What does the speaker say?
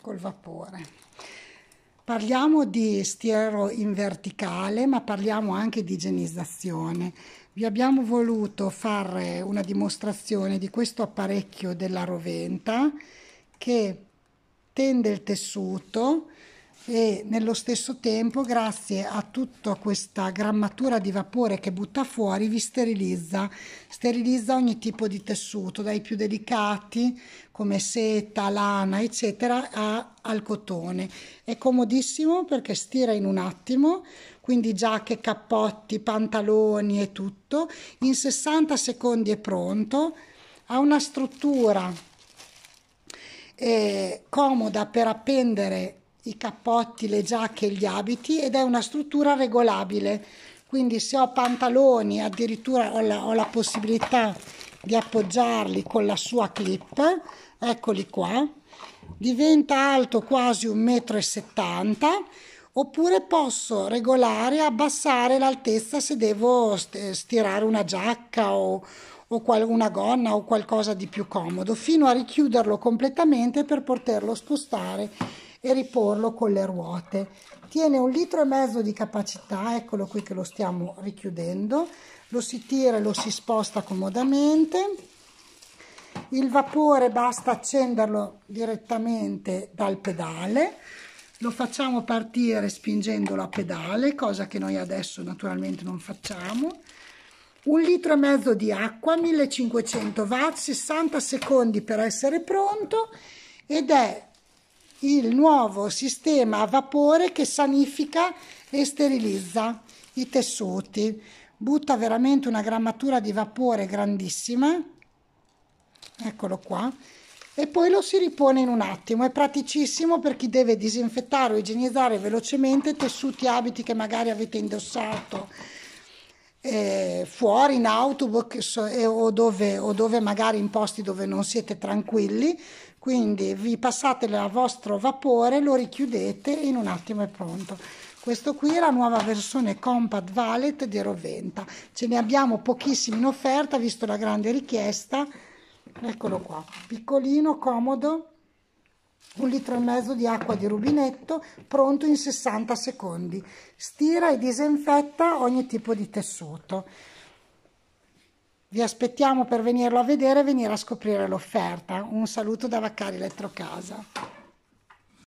col vapore. Parliamo di stiero in verticale, ma parliamo anche di igienizzazione. Vi abbiamo voluto fare una dimostrazione di questo apparecchio della Roventa che tende il tessuto, e nello stesso tempo grazie a tutta questa grammatura di vapore che butta fuori vi sterilizza sterilizza ogni tipo di tessuto dai più delicati come seta lana eccetera a, al cotone è comodissimo perché stira in un attimo quindi giacche cappotti pantaloni e tutto in 60 secondi è pronto ha una struttura eh, comoda per appendere i cappotti, le giacche e gli abiti ed è una struttura regolabile. Quindi se ho pantaloni, addirittura ho la, ho la possibilità di appoggiarli con la sua clip, eccoli qua, diventa alto quasi 1,70 m oppure posso regolare e abbassare l'altezza se devo stirare una giacca o, o una gonna o qualcosa di più comodo, fino a richiuderlo completamente per poterlo spostare e riporlo con le ruote. Tiene un litro e mezzo di capacità, eccolo qui che lo stiamo richiudendo, lo si tira e lo si sposta comodamente. Il vapore basta accenderlo direttamente dal pedale, lo facciamo partire spingendolo a pedale, cosa che noi adesso naturalmente non facciamo un litro e mezzo di acqua, 1500 watt, 60 secondi per essere pronto ed è il nuovo sistema a vapore che sanifica e sterilizza i tessuti. Butta veramente una grammatura di vapore grandissima, eccolo qua, e poi lo si ripone in un attimo. È praticissimo per chi deve disinfettare o igienizzare velocemente tessuti, abiti che magari avete indossato eh, fuori in autobus eh, o, dove, o dove magari in posti dove non siete tranquilli. Quindi vi passate il vostro vapore, lo richiudete e in un attimo è pronto. Questo qui è la nuova versione Compact Valet di Roventa. Ce ne abbiamo pochissimi in offerta, visto la grande richiesta. Eccolo qua, piccolino, comodo un litro e mezzo di acqua di rubinetto pronto in 60 secondi. Stira e disinfetta ogni tipo di tessuto. Vi aspettiamo per venirlo a vedere e venire a scoprire l'offerta. Un saluto da Vaccari Elettrocasa.